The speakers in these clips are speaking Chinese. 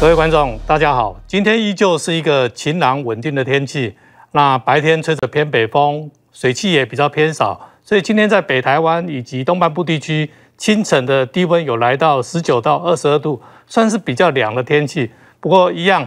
各位观众，大家好。今天依旧是一个晴朗稳定的天气。那白天吹着偏北风，水汽也比较偏少，所以今天在北台湾以及东半部地区，清晨的低温有来到十九到二十二度，算是比较凉的天气。不过一样，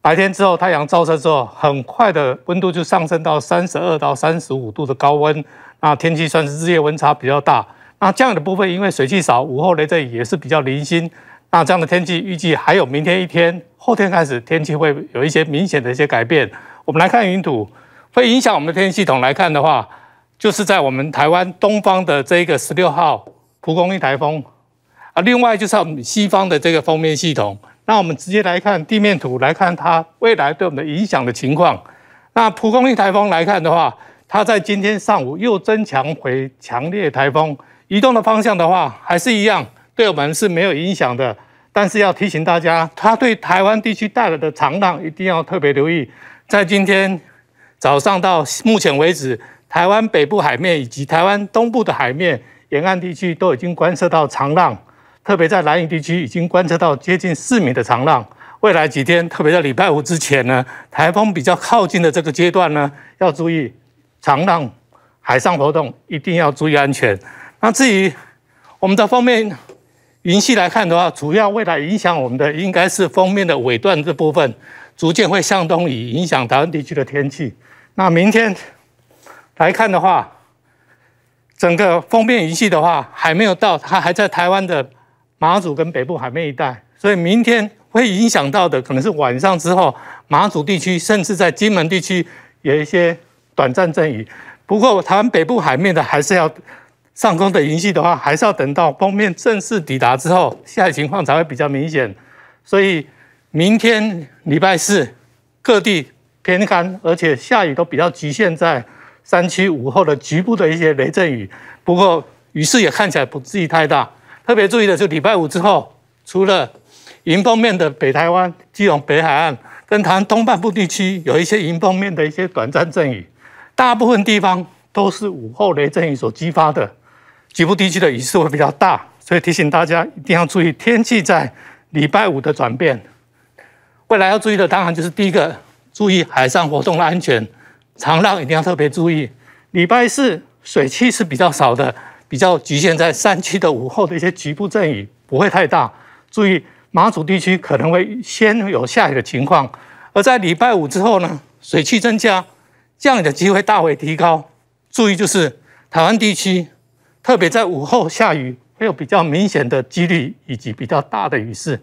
白天之后太阳照射之后，很快的温度就上升到三十二到三十五度的高温。那天气算是日夜温差比较大。那这样的部分，因为水汽少，午后雷阵雨也是比较零星。那这样的天气预计还有明天一天，后天开始天气会有一些明显的一些改变。我们来看云图，会影响我们的天气系统来看的话，就是在我们台湾东方的这个十六号蒲公英台风啊，另外就是西方的这个封面系统。那我们直接来看地面图来看它未来对我们的影响的情况。那蒲公英台风来看的话，它在今天上午又增强回强烈台风，移动的方向的话还是一样。对我们是没有影响的，但是要提醒大家，它对台湾地区带来的长浪一定要特别留意。在今天早上到目前为止，台湾北部海面以及台湾东部的海面沿岸地区都已经观测到长浪，特别在南屿地区已经观测到接近四米的长浪。未来几天，特别在礼拜五之前呢，台风比较靠近的这个阶段呢，要注意长浪，海上活动一定要注意安全。那至于我们的方面，云系来看的话，主要未来影响我们的应该是封面的尾段这部分，逐渐会向东移，影响台湾地区的天气。那明天来看的话，整个封面云系的话还没有到，它还在台湾的马祖跟北部海面一带，所以明天会影响到的可能是晚上之后马祖地区，甚至在金门地区有一些短暂阵雨。不过台湾北部海面的还是要。上空的云系的话，还是要等到封面正式抵达之后，下雨情况才会比较明显。所以明天礼拜四各地偏干，而且下雨都比较局限在山区午后的局部的一些雷阵雨，不过雨势也看起来不至于太大。特别注意的是礼拜五之后，除了迎风面的北台湾、基隆、北海岸跟台湾东半部地区有一些迎风面的一些短暂阵雨，大部分地方都是午后雷阵雨所激发的。局部地区的雨势会比较大，所以提醒大家一定要注意天气在礼拜五的转变。未来要注意的，当然就是第一个，注意海上活动的安全，长浪一定要特别注意。礼拜四水汽是比较少的，比较局限在山区的午后的一些局部阵雨，不会太大。注意马祖地区可能会先有下雨的情况，而在礼拜五之后呢，水汽增加，降雨的机会大为提高。注意就是台湾地区。特别在午后下雨，会有比较明显的几率以及比较大的雨势。